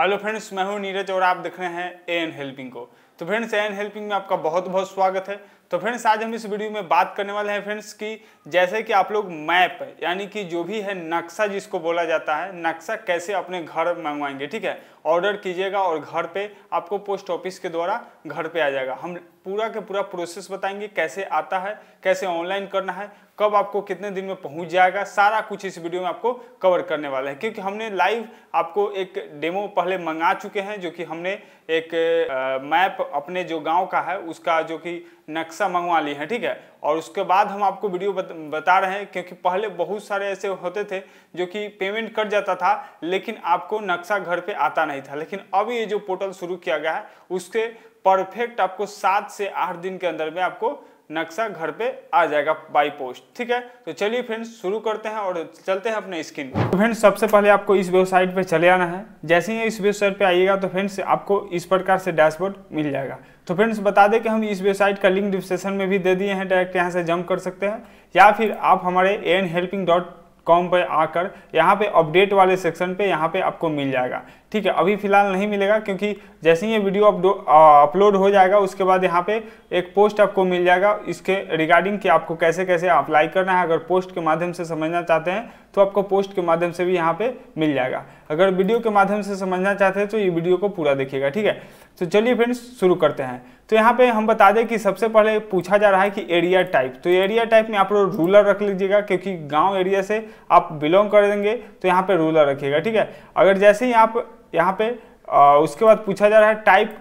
hello friends मैं हूं नीरज और आप देख रहे हैं ए एन हेल्पिंग को तो फ्रेंड्स ए एन हेल्पिंग में आपका बहुत बहुत स्वागत है तो फ्रेंड्स आज हम इस वीडियो में बात करने वाले हैं फ्रेंड्स कि जैसे कि आप लोग मैप यानी कि जो भी है नक्शा जिसको बोला जाता है नक्शा कैसे अपने घर मंगवाएंगे ठीक है ऑर्डर कीजिएगा और घर पे आपको पोस्ट ऑफिस के द्वारा घर पे आ जाएगा हम पूरा के पूरा प्रोसेस बताएंगे कैसे आता है कैसे ऑनलाइन करना है कब आपको कितने दिन में पहुंच जाएगा सारा कुछ इस वीडियो में आपको कवर करने वाला है क्योंकि हमने लाइव आपको एक डेमो पहले मंगा चुके हैं जो कि हमने एक मैप अपने जो गांव का है उसका जो कि नक्शा मंगवा लिया है ठीक है और उसके बाद हम आपको वीडियो बत, बता रहे हैं क्योंकि पहले बहुत सारे ऐसे होते थे जो कि पेमेंट कर जाता था लेकिन आपको नक्शा घर पर आता नहीं था लेकिन अब ये जो पोर्टल शुरू किया गया है उसके परफेक्ट आपको सात से आठ दिन के अंदर में आपको नक्शा घर पे आ जाएगा बाय पोस्ट ठीक है तो चलिए फ्रेंड्स शुरू करते हैं और चलते हैं अपने स्क्रीन पर तो फ्रेंड्स सबसे पहले आपको इस वेबसाइट पे चले आना है जैसे ही इस वेबसाइट पे आइएगा तो फ्रेंड्स आपको इस प्रकार से डैशबोर्ड मिल जाएगा तो फ्रेंड्स बता दें कि हम इस वेबसाइट का लिंक डिस्क्रिप्शन में भी दे दिए हैं डायरेक्ट यहाँ से जंप कर सकते हैं या फिर आप हमारे एन हेल्पिंग डॉट कॉम पर आकर यहाँ पे अपडेट वाले सेक्शन पे यहाँ पे आपको मिल जाएगा ठीक है अभी फिलहाल नहीं मिलेगा क्योंकि जैसे ही ये वीडियो अपलोड हो जाएगा उसके बाद यहाँ पे एक पोस्ट आपको मिल जाएगा इसके रिगार्डिंग कि आपको कैसे कैसे अप्लाई करना है अगर पोस्ट के माध्यम से समझना चाहते हैं तो आपको पोस्ट के माध्यम से भी यहाँ पे मिल जाएगा अगर वीडियो के माध्यम से समझना चाहते हैं तो ये वीडियो को पूरा देखिएगा ठीक है तो चलिए फ्रेंड्स शुरू करते हैं तो यहाँ पे हम बता दें कि सबसे पहले पूछा जा रहा है कि एरिया टाइप तो एरिया टाइप में आप लोग रूलर रख लीजिएगा क्योंकि गांव एरिया से आप बिलोंग कर देंगे तो यहाँ पे रूलर रखिएगा ठीक है अगर जैसे ही आप यहाँ पे आ, उसके बाद पूछा जा रहा है टाइप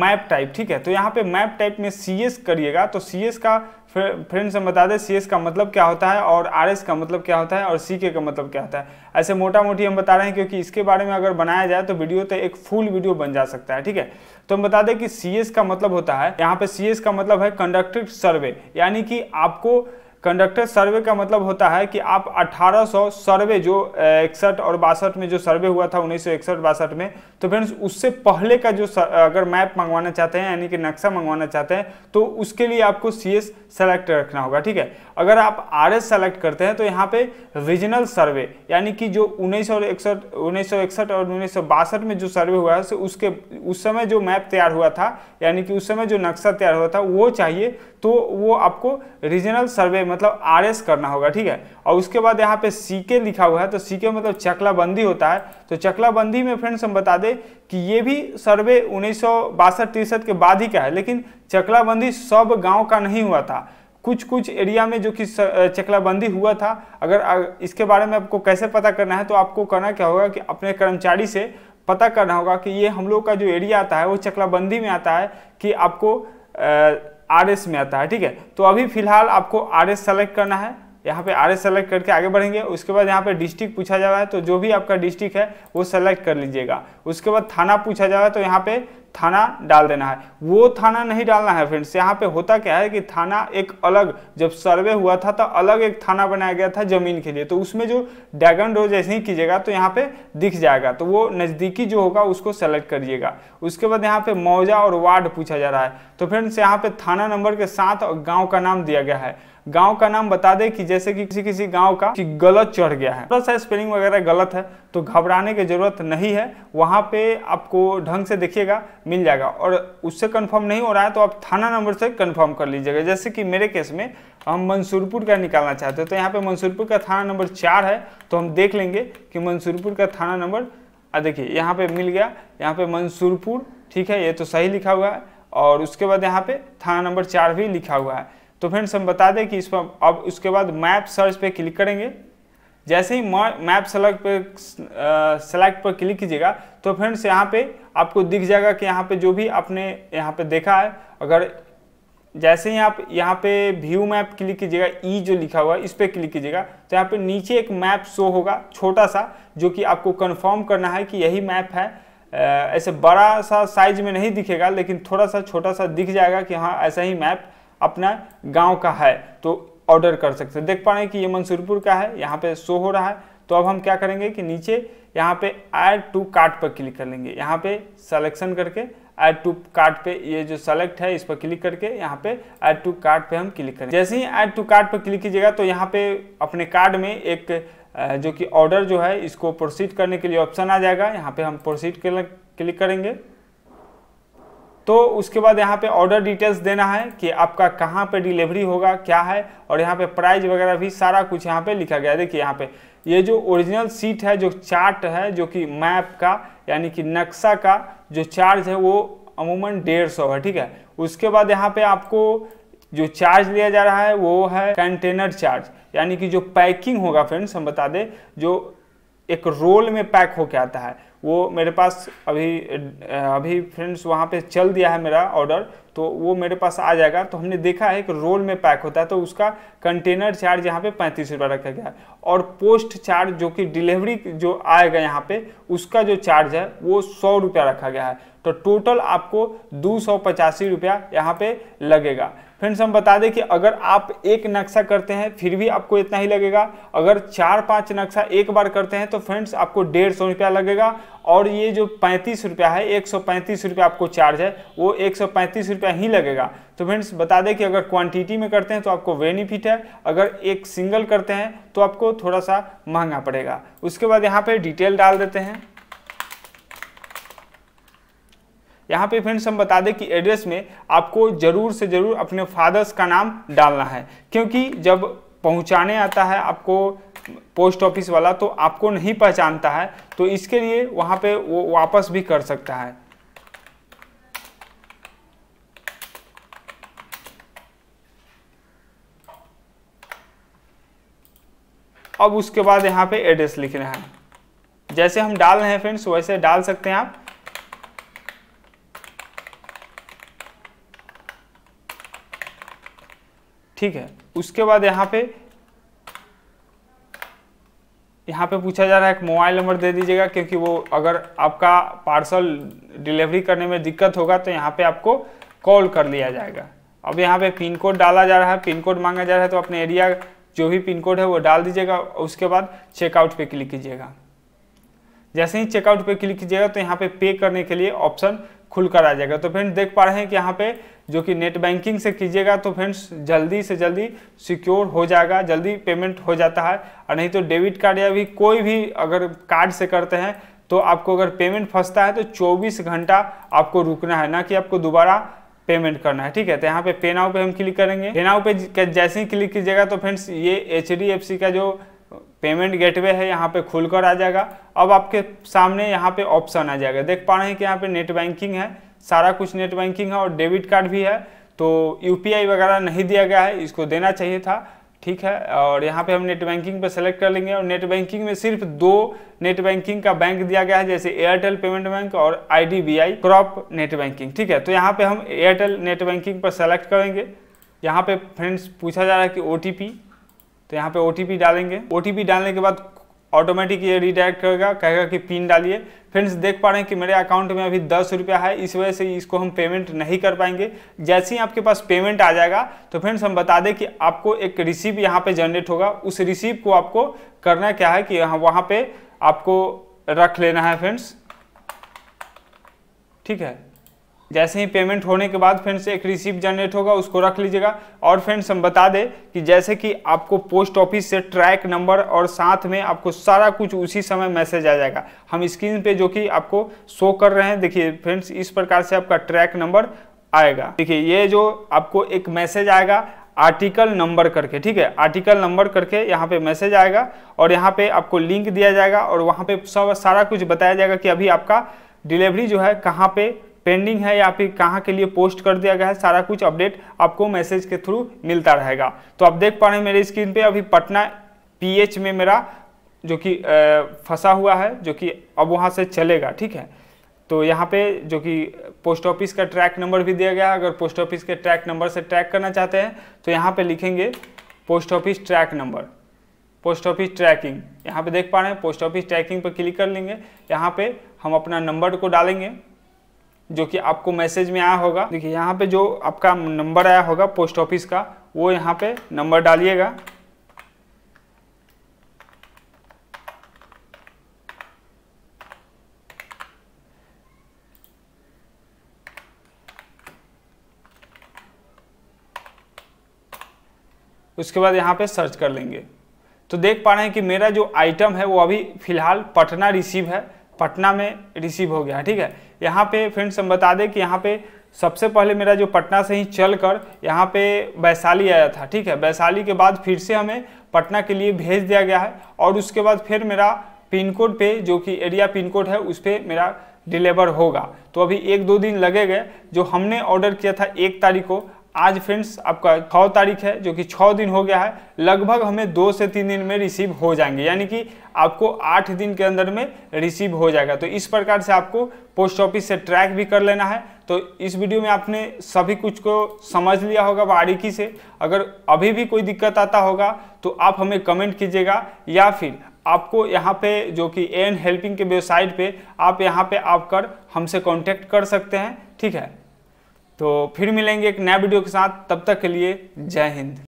मैप टाइप ठीक है तो यहाँ पे मैप टाइप में सी एस करिएगा तो सी का फ्रेंड्स हम बता दें सी एस का मतलब क्या होता है और आर एस का मतलब क्या होता है और सी के का मतलब क्या होता है ऐसे मोटा मोटी हम बता रहे हैं क्योंकि इसके बारे में अगर बनाया जाए तो वीडियो तो एक फुल वीडियो बन जा सकता है ठीक है तो हम बता दें कि सी एस का मतलब होता है यहाँ पे सी एस का मतलब है कंडक्टेड सर्वे यानी कि आपको कंडक्टर सर्वे का मतलब होता है कि आप 1800 सर्वे जो इकसठ और बासठ में जो सर्वे हुआ था उन्नीस सौ बासठ में तो फ्रेंड्स उससे पहले का जो अगर मैप मंगवाना चाहते हैं यानी कि नक्शा मंगवाना चाहते हैं तो उसके लिए आपको सी एस सेलेक्ट रखना होगा ठीक है अगर आप आर एस सेलेक्ट करते हैं तो यहाँ पे रीजनल सर्वे यानी कि जो उन्नीस और इकसठ उन्नीस और उन्नीस में जो सर्वे हुआ है उसके उस समय जो मैप तैयार हुआ था यानी कि उस समय जो नक्शा तैयार हुआ था वो चाहिए तो वो आपको रीजनल सर्वे मतलब आर करना होगा ठीक है और उसके बाद यहाँ पे सी लिखा हुआ है तो सी मतलब चकलाबंदी होता है तो चकलाबंदी में फ्रेंड्स हम बता दें कि ये भी सर्वे उन्नीस सौ के बाद ही का है लेकिन चकलाबंदी सब गाँव का नहीं हुआ था कुछ कुछ एरिया में जो कि चकलाबंदी हुआ था अगर इसके बारे में आपको कैसे पता करना है तो आपको करना क्या होगा कि अपने कर्मचारी से पता करना होगा कि ये हम लोग का जो एरिया आता है वो चकलाबंदी में आता है कि आपको आर एस में आता है ठीक है तो अभी फिलहाल आपको आर एस सेलेक्ट करना है यहाँ पे आर एस सेलेक्ट करके आगे बढ़ेंगे उसके बाद यहाँ पे डिस्ट्रिक्ट पूछा जा रहा है तो जो भी आपका डिस्ट्रिक्ट है वो सेलेक्ट कर लीजिएगा उसके बाद थाना पूछा जा रहा है तो यहाँ पे थाना डाल देना है वो थाना नहीं डालना है फ्रेंड्स यहाँ पे होता क्या है कि थाना एक अलग जब सर्वे हुआ था तो अलग एक थाना बनाया गया था जमीन के लिए तो उसमें जो डैगन रोज ऐसे ही कीजिएगा तो यहाँ पे दिख जाएगा तो वो नज़दीकी जो होगा उसको सेलेक्ट करिएगा उसके बाद यहाँ पे मौजा और वार्ड पूछा जा रहा है तो फ्रेंड्स यहाँ पे थाना नंबर के साथ और गाँव का नाम दिया गया है गांव का नाम बता दे कि जैसे कि किसी किसी गांव का कि गलत चढ़ गया है थोड़ा सा स्पेलिंग वगैरह गलत है तो घबराने की ज़रूरत नहीं है वहाँ पे आपको ढंग से देखिएगा मिल जाएगा और उससे कंफर्म नहीं हो रहा है तो आप थाना नंबर से कंफर्म कर लीजिएगा जैसे कि मेरे केस में हम मंसूरपुर का निकालना चाहते हैं तो यहाँ पे मंसूरपुर का थाना नंबर चार है तो हम देख लेंगे कि मंसूरपुर का थाना नंबर देखिए यहाँ पे मिल गया यहाँ पे मंसूरपुर ठीक है ये तो सही लिखा हुआ है और उसके बाद यहाँ पे थाना नंबर चार भी लिखा हुआ है तो फ्रेंड्स हम बता दें कि इस पर अब उसके बाद मैप सर्च पे क्लिक करेंगे जैसे ही मैप सेलेक्ट पे सेलेक्ट पर क्लिक कीजिएगा तो फ्रेंड्स यहाँ पे आपको दिख जाएगा कि यहाँ पे जो भी आपने यहाँ पे देखा है अगर जैसे ही आप यहाँ पे व्यू मैप क्लिक कीजिएगा ई e जो लिखा हुआ है इस पर क्लिक कीजिएगा तो यहाँ पे नीचे एक मैप शो होगा छोटा सा जो कि आपको कन्फर्म करना है कि यही मैप है ऐसे बड़ा सा साइज में नहीं दिखेगा लेकिन थोड़ा सा छोटा सा दिख जाएगा कि हाँ ऐसा ही मैप अपना गांव का है तो ऑर्डर कर सकते हैं देख पा रहे हैं कि ये मंसूरपुर का है यहाँ पे शो हो रहा है तो अब हम क्या करेंगे कि नीचे यहाँ पे ऐड टू कार्ट पर क्लिक कर लेंगे यहाँ पे सेलेक्शन करके ऐड टू कार्ट पे ये जो सेलेक्ट है इस पर क्लिक करके यहाँ पे ऐड टू कार्ट पे हम क्लिक करेंगे जैसे ही ऐड टू कार्ट पर क्लिक कीजिएगा तो यहाँ पे अपने कार्ड में एक जो कि ऑर्डर जो है इसको प्रोसीड करने के लिए ऑप्शन आ जाएगा यहाँ पे हम प्रोसीड क्लिक करेंगे तो उसके बाद यहाँ पे ऑर्डर डिटेल्स देना है कि आपका कहाँ पे डिलीवरी होगा क्या है और यहाँ पे प्राइस वगैरह भी सारा कुछ यहाँ पे लिखा गया है देखिए यहाँ पे ये जो ओरिजिनल सीट है जो चार्ट है जो कि मैप का यानी कि नक्शा का जो चार्ज है वो अमूमन डेढ़ सौ है ठीक है उसके बाद यहाँ पे आपको जो चार्ज लिया जा रहा है वो है कंटेनर चार्ज यानी कि जो पैकिंग होगा फ्रेंड्स हम बता दें जो एक रोल में पैक होके आता है वो मेरे पास अभी अभी फ्रेंड्स वहाँ पे चल दिया है मेरा ऑर्डर तो वो मेरे पास आ जाएगा तो हमने देखा है कि रोल में पैक होता है तो उसका कंटेनर चार्ज यहाँ पे पैंतीस रुपये रखा गया है और पोस्ट चार्ज जो कि डिलीवरी जो आएगा यहाँ पे उसका जो चार्ज है वो सौ रुपया रखा गया है तो टोटल आपको दो सौ पचासी रुपया यहाँ पे लगेगा फ्रेंड्स हम बता दें कि अगर आप एक नक्शा करते हैं फिर भी आपको इतना ही लगेगा अगर चार पाँच नक्शा एक बार करते हैं तो फ्रेंड्स आपको डेढ़ सौ रुपया लगेगा और ये जो पैंतीस रुपया है एक सौ पैंतीस रुपया आपको चार्ज है वो एक सौ पैंतीस रुपया ही लगेगा तो फ्रेंड्स बता दें कि अगर क्वांटिटी में करते हैं तो आपको बेनिफिट है अगर एक सिंगल करते हैं तो आपको थोड़ा सा महंगा पड़ेगा उसके बाद यहाँ पर डिटेल डाल देते हैं यहाँ पे फ्रेंड्स हम बता दें कि एड्रेस में आपको ज़रूर से ज़रूर अपने फादर्स का नाम डालना है क्योंकि जब पहुँचाने आता है आपको पोस्ट ऑफिस वाला तो आपको नहीं पहचानता है तो इसके लिए वहाँ पे वो वापस भी कर सकता है अब उसके बाद यहाँ पे एड्रेस लिख रहे हैं जैसे हम डाल रहे हैं फ्रेंड्स वैसे डाल सकते हैं आप ठीक है उसके बाद यहाँ पे यहाँ पे पूछा जा रहा है मोबाइल नंबर दे दीजिएगा क्योंकि वो अगर आपका पार्सल डिलीवरी करने में दिक्कत होगा तो यहाँ पे आपको कॉल कर लिया जाएगा अब यहाँ पे पिन कोड डाला जा रहा है पिन कोड मांगा जा रहा है तो अपने एरिया जो भी पिन कोड है वो डाल दीजिएगा उसके बाद चेकआउट पे क्लिक कीजिएगा जैसे ही चेकआउट पे क्लिक कीजिएगा तो यहाँ पे पे करने के लिए ऑप्शन खुलकर आ जाएगा तो फ्रेंड्स देख पा रहे हैं कि यहाँ पे जो कि नेट बैंकिंग से कीजिएगा तो फ्रेंड्स जल्दी से जल्दी सिक्योर हो जाएगा जल्दी पेमेंट हो जाता है और नहीं तो डेबिट कार्ड या भी कोई भी अगर कार्ड से करते हैं तो आपको अगर पेमेंट फंसता है तो 24 घंटा आपको रुकना है ना कि आपको दोबारा पेमेंट करना है ठीक है तो यहाँ पे पेनाओ पे हम क्लिक करेंगे पेनाओ पे जैसे ही क्लिक कीजिएगा तो फ्रेंड्स ये एच का जो पेमेंट गेटवे है यहाँ पे खुलकर आ जाएगा अब आपके सामने यहाँ पे ऑप्शन आ जाएगा देख पा रहे हैं कि यहाँ पे नेट बैंकिंग है सारा कुछ नेट बैंकिंग है और डेबिट कार्ड भी है तो यू वगैरह नहीं दिया गया है इसको देना चाहिए था ठीक है और यहाँ पे हम नेट बैंकिंग पे सेलेक्ट कर लेंगे और नेट बैंकिंग में सिर्फ दो नेट बैंकिंग का बैंक दिया गया है जैसे एयरटेल पेमेंट बैंक और आई क्रॉप नेट बैंकिंग ठीक है तो यहाँ पे हम एयरटेल नेट बैंकिंग पर सेलेक्ट करेंगे यहाँ पे फ्रेंड्स पूछा जा रहा है कि ओ तो यहाँ पे ओ डालेंगे ओ डालने के बाद ऑटोमेटिक ये रिडायरेक्ट करेगा कहेगा कि पिन डालिए फ्रेंड्स देख पा रहे हैं कि मेरे अकाउंट में अभी दस रुपया है इस वजह से इसको हम पेमेंट नहीं कर पाएंगे जैसे ही आपके पास पेमेंट आ जाएगा तो फ्रेंड्स हम बता दें कि आपको एक रिसीप यहाँ पे जनरेट होगा उस रिसीप को आपको करना क्या है कि यहाँ वहाँ पर आपको रख लेना है फ्रेंड्स ठीक है जैसे ही पेमेंट होने के बाद फ्रेंड्स एक रिसिप्ट जनरेट होगा उसको रख लीजिएगा और फ्रेंड्स हम बता दें कि जैसे कि आपको पोस्ट ऑफिस से ट्रैक नंबर और साथ में आपको सारा कुछ उसी समय मैसेज आ जाएगा हम स्क्रीन पे जो कि आपको शो कर रहे हैं देखिए फ्रेंड्स इस प्रकार से आपका ट्रैक नंबर आएगा देखिए ये जो आपको एक मैसेज आएगा आर्टिकल नंबर करके ठीक है आर्टिकल नंबर करके यहाँ पे मैसेज आएगा और यहाँ पे आपको लिंक दिया जाएगा और वहाँ पे सब सारा कुछ बताया जाएगा कि अभी आपका डिलीवरी जो है कहाँ पे पेंडिंग है या फिर कहाँ के लिए पोस्ट कर दिया गया है सारा कुछ अपडेट आपको मैसेज के थ्रू मिलता रहेगा तो आप देख पा रहे हैं मेरे स्क्रीन पे अभी पटना पीएच में, में मेरा जो कि फंसा हुआ है जो कि अब वहाँ से चलेगा ठीक है तो यहाँ पे जो कि पोस्ट ऑफिस का ट्रैक नंबर भी दिया गया है अगर पोस्ट ऑफिस के ट्रैक नंबर से ट्रैक करना चाहते हैं तो यहाँ पर लिखेंगे post office track number post office tracking यहाँ पे देख पा रहे हैं पोस्ट ऑफिस ट्रैकिंग पर क्लिक कर लेंगे यहाँ पे हम अपना नंबर को डालेंगे जो कि आपको मैसेज में आया होगा देखिए यहाँ पे जो आपका नंबर आया होगा पोस्ट ऑफिस का वो यहाँ पे नंबर डालिएगा उसके बाद यहाँ पे सर्च कर लेंगे तो देख पा रहे हैं कि मेरा जो आइटम है वो अभी फिलहाल पटना रिसीव है पटना में रिसीव हो गया ठीक है यहाँ पे फ्रेंड्स हम बता दें कि यहाँ पे सबसे पहले मेरा जो पटना से ही चल कर यहाँ पे वैशाली आया था ठीक है वैशाली के बाद फिर से हमें पटना के लिए भेज दिया गया है और उसके बाद फिर मेरा पिन कोड पे जो कि एरिया पिन कोड है उस पर मेरा डिलीवर होगा तो अभी एक दो दिन लगेगा जो हमने ऑर्डर किया था एक तारीख को आज फ्रेंड्स आपका छः तारीख है जो कि छः दिन हो गया है लगभग हमें दो से तीन दिन में रिसीव हो जाएंगे यानी कि आपको आठ दिन के अंदर में रिसीव हो जाएगा तो इस प्रकार से आपको पोस्ट ऑफिस से ट्रैक भी कर लेना है तो इस वीडियो में आपने सभी कुछ को समझ लिया होगा बारीकी से अगर अभी भी कोई दिक्कत आता होगा तो आप हमें कमेंट कीजिएगा या फिर आपको यहाँ पे जो कि एन हेल्पिंग के वेबसाइट पे आप यहाँ पे आप कर हमसे कांटेक्ट कर सकते हैं ठीक है तो फिर मिलेंगे एक नया वीडियो के साथ तब तक के लिए जय हिंद